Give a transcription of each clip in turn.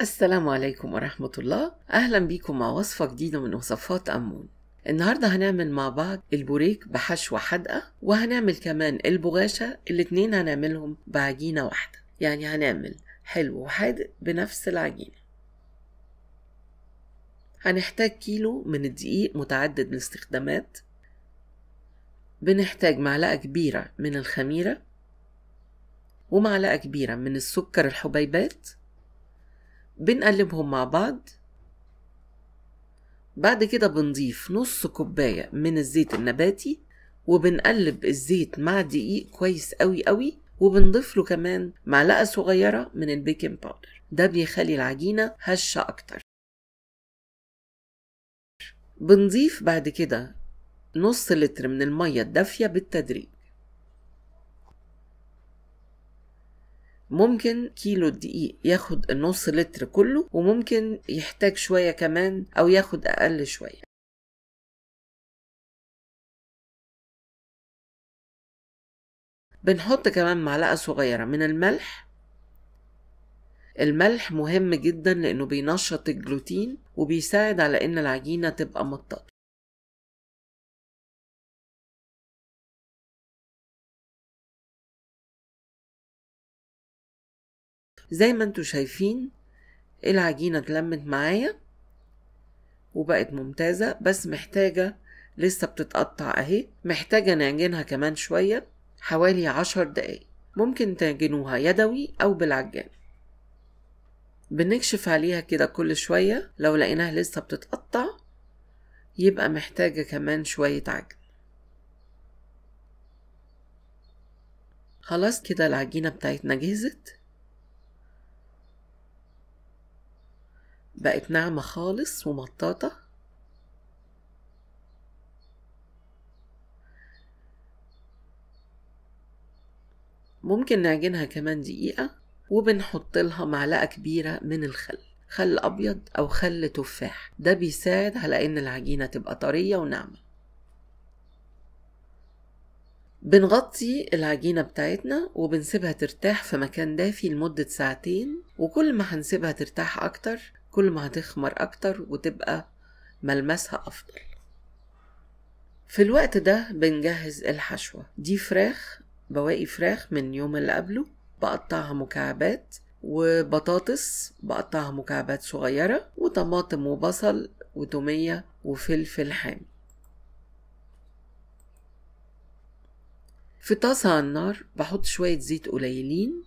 السلام عليكم ورحمة الله أهلا بيكم مع وصفة جديدة من وصفات أمون النهاردة هنعمل مع بعض البوريك بحشوة حدقة وهنعمل كمان البغاشة الاتنين هنعملهم بعجينة واحدة يعني هنعمل حلو وحادق بنفس العجينة هنحتاج كيلو من الدقيق متعدد الاستخدامات بنحتاج معلقة كبيرة من الخميرة ومعلقة كبيرة من السكر الحبيبات بنقلبهم مع بعض بعد كده بنضيف نص كوباية من الزيت النباتي وبنقلب الزيت مع دقيق كويس قوي قوي وبنضيف له كمان معلقة صغيرة من البيكنج باودر ده بيخلي العجينة هشة أكتر بنضيف بعد كده نص لتر من المية الدافية بالتدريج ممكن كيلو الدقيق ياخد النص لتر كله وممكن يحتاج شوية كمان أو ياخد أقل شوية بنحط كمان معلقة صغيرة من الملح الملح مهم جدا لأنه بينشط الجلوتين وبيساعد على إن العجينة تبقى مطاطة زي ما انتوا شايفين العجينة اتلمت معايا وبقت ممتازة بس محتاجة لسه بتتقطع اهي محتاجة نعجنها كمان شوية حوالي عشر دقايق ممكن تعجنوها يدوي او بالعجان بنكشف عليها كده كل شوية لو لقيناها لسه بتتقطع يبقى محتاجة كمان شوية عجن خلاص كده العجينة بتاعتنا جهزت بقت ناعمة خالص ومطاطة ممكن نعجنها كمان دقيقة وبنحط لها معلقة كبيرة من الخل خل أبيض أو خل تفاح ده بيساعد على إن العجينة تبقى طرية وناعمة بنغطي العجينة بتاعتنا وبنسيبها ترتاح في مكان دافي لمدة ساعتين وكل ما هنسيبها ترتاح أكتر كل ما هتخمر أكتر وتبقى ملمسها أفضل في الوقت ده بنجهز الحشوة دي فراخ بواقي فراخ من يوم اللي قبله بقطعها مكعبات وبطاطس بقطعها مكعبات صغيرة وطماطم وبصل وتومية وفلفل حامي في طاسة على النار بحط شوية زيت قليلين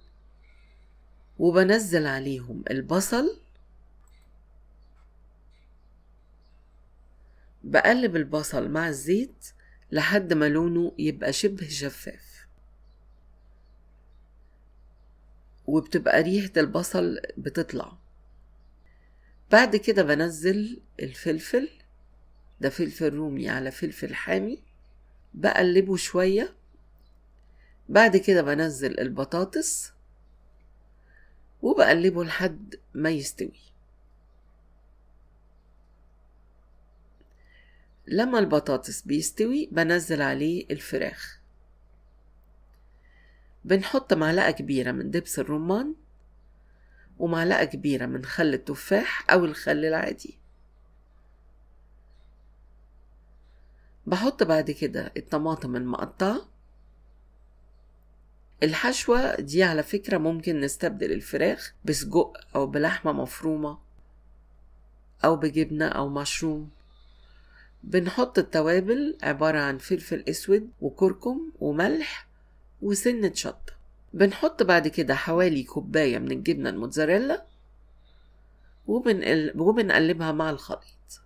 وبنزل عليهم البصل بقلب البصل مع الزيت لحد ما لونه يبقى شبه شفاف وبتبقى ريحة البصل بتطلع بعد كده بنزل الفلفل ده فلفل رومي على فلفل حامي بقلبه شوية بعد كده بنزل البطاطس وبقلبه لحد ما يستوي لما البطاطس بيستوي بنزل عليه الفراخ بنحط معلقة كبيرة من دبس الرمان ومعلقة كبيرة من خل التفاح أو الخل العادي بحط بعد كده الطماطم المقطعة الحشوة دي على فكرة ممكن نستبدل الفراخ بسجق أو بلحمة مفرومة أو بجبنة أو مشروم بنحط التوابل عبارة عن فلفل أسود وكركم وملح وسنة شطة بنحط بعد كده حوالي كوباية من الجبنة الموتزاريلا وبنقلبها مع الخليط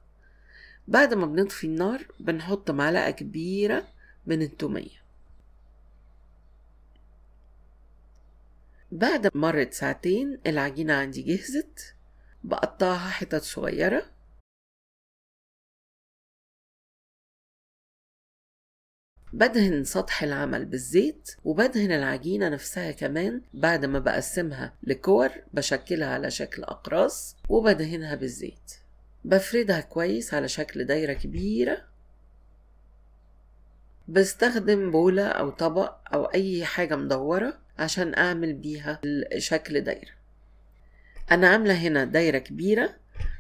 بعد ما بنطفي النار بنحط معلقة كبيرة من التومية بعد مرت ساعتين العجينة عندي جهزت بقطعها حتت صغيرة بدهن سطح العمل بالزيت وبدهن العجينة نفسها كمان بعد ما بقسمها لكور بشكلها على شكل أقراص وبدهنها بالزيت بفردها كويس على شكل دايرة كبيرة بستخدم بولة أو طبق أو أي حاجة مدورة عشان أعمل بيها شكل دايرة أنا عاملة هنا دايرة كبيرة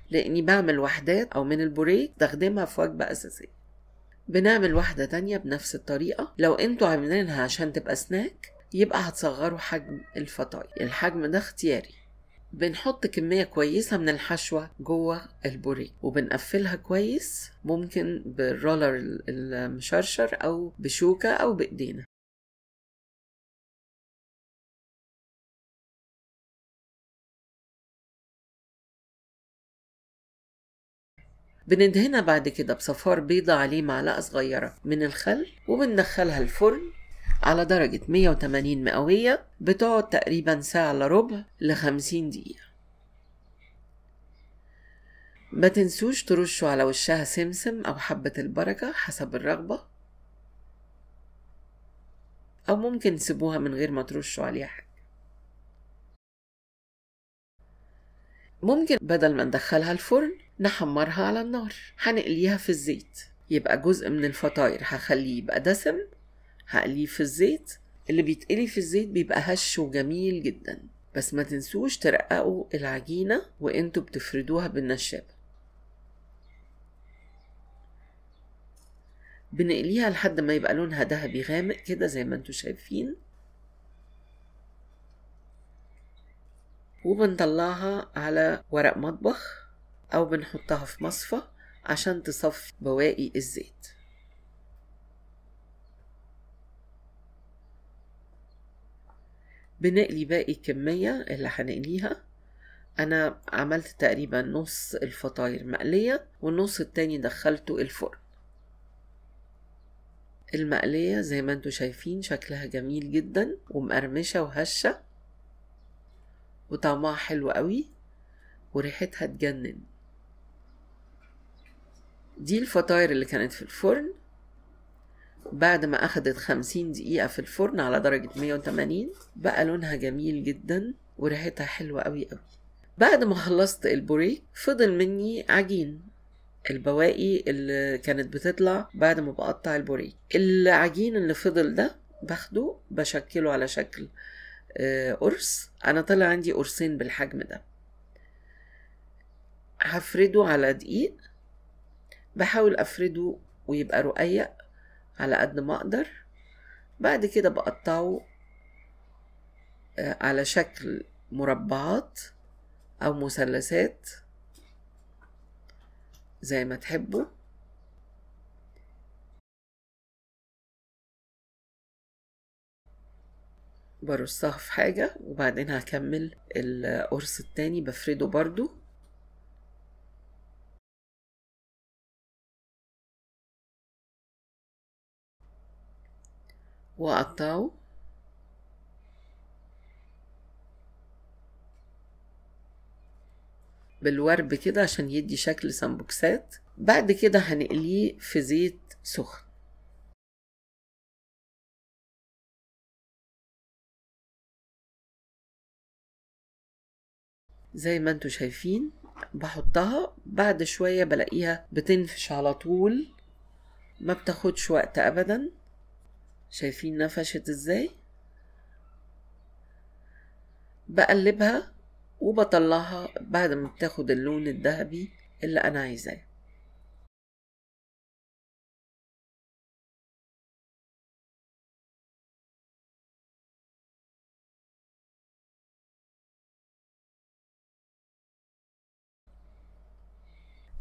لأني بعمل وحدات أو من البوريه بستخدمها في وجبة أساسية بنعمل واحدة تانية بنفس الطريقة لو انتوا عاملينها عشان تبقى سناك يبقى هتصغروا حجم الفطاير الحجم ده اختياري بنحط كمية كويسة من الحشوة جوه البوري وبنقفلها كويس ممكن بالرولر المشرشر أو بشوكة أو بإيدينا بندهنها بعد كده بصفار بيضة عليه معلقة صغيرة من الخل وبندخلها الفرن على درجة 180 مئوية بتقعد تقريبا ساعة إلا ربع لخمسين دقيقة ما تنسوش ترشوا على وشها سمسم أو حبة البركة حسب الرغبة أو ممكن تسيبوها من غير ما ترشوا عليها حاجة ممكن بدل ما ندخلها الفرن نحمرها على النار هنقليها في الزيت يبقى جزء من الفطاير هخليه يبقى دسم هقليه في الزيت اللي بيتقلي في الزيت بيبقى هش وجميل جدا بس ما تنسوش ترققوا العجينة وانتوا بتفردوها بالنشابة بنقليها لحد ما يبقى لونها دهبي غامق كده زي ما انتوا شايفين وبنطلعها على ورق مطبخ أو بنحطها في مصفى عشان تصفي بواقي الزيت بنقلي باقي الكمية اللي هنقليها أنا عملت تقريبا نص الفطاير مقلية والنص التاني دخلته الفرن المقلية زي ما انتوا شايفين شكلها جميل جدا ومقرمشة وهشة وطعمها حلو قوي وريحتها تجنن دي الفطاير اللي كانت في الفرن بعد ما أخدت خمسين دقيقة في الفرن على درجة 180 بقى لونها جميل جدا وريحتها حلوة قوي قوي بعد ما خلصت البوري فضل مني عجين البواقي اللي كانت بتطلع بعد ما بقطع البوري العجين اللي فضل ده باخده بشكله على شكل آه، قرص انا طلع عندي قرصين بالحجم ده هفرده على دقيق بحاول أفرده ويبقى رقيق على قد ما أقدر بعد كده بقطعه آه، على شكل مربعات أو مثلثات زي ما تحبوا برصها في حاجة وبعدين هكمل القرص التاني بفرده برضو وقطعوا بالورب كده عشان يدي شكل سامبوكسات بعد كده هنقليه في زيت سخن زي ما انتوا شايفين بحطها بعد شوية بلاقيها بتنفش على طول ما بتاخدش وقت ابدا شايفين نفشت ازاي بقلبها وبطلعها بعد ما بتاخد اللون الذهبي اللي انا عايزاه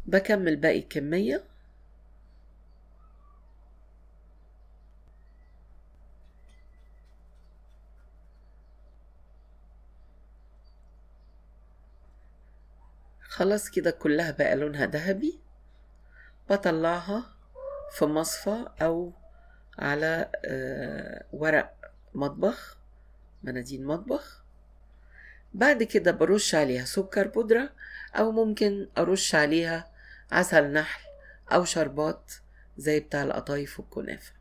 بكمل باقي الكمية خلاص كده كلها بقى لونها ذهبي بطلعها في مصفى او على آه، ورق مطبخ مناديل مطبخ بعد كده برش عليها سكر بودرة او ممكن ارش عليها عسل نحل او شربات زي بتاع القطايف والكنافه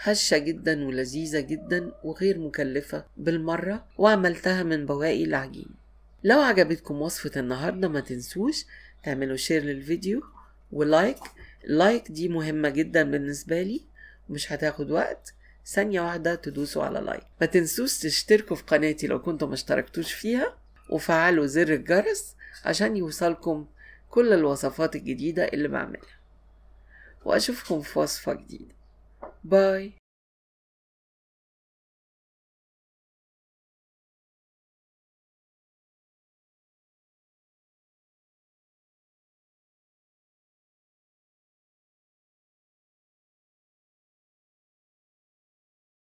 هشة جدا ولذيذة جدا وغير مكلفة بالمرة وعملتها من بواقي العجين لو عجبتكم وصفة النهاردة ما تنسوش تعملوا شير للفيديو ولايك اللايك دي مهمة جدا بالنسبة لي ومش هتاخد وقت ثانية واحدة تدوسوا على لايك ما تنسوش تشتركوا في قناتي لو كنتوا ما اشتركتوش فيها وفعلوا زر الجرس عشان يوصلكم كل الوصفات الجديدة اللي بعملها وأشوفكم في وصفة جديدة Bye.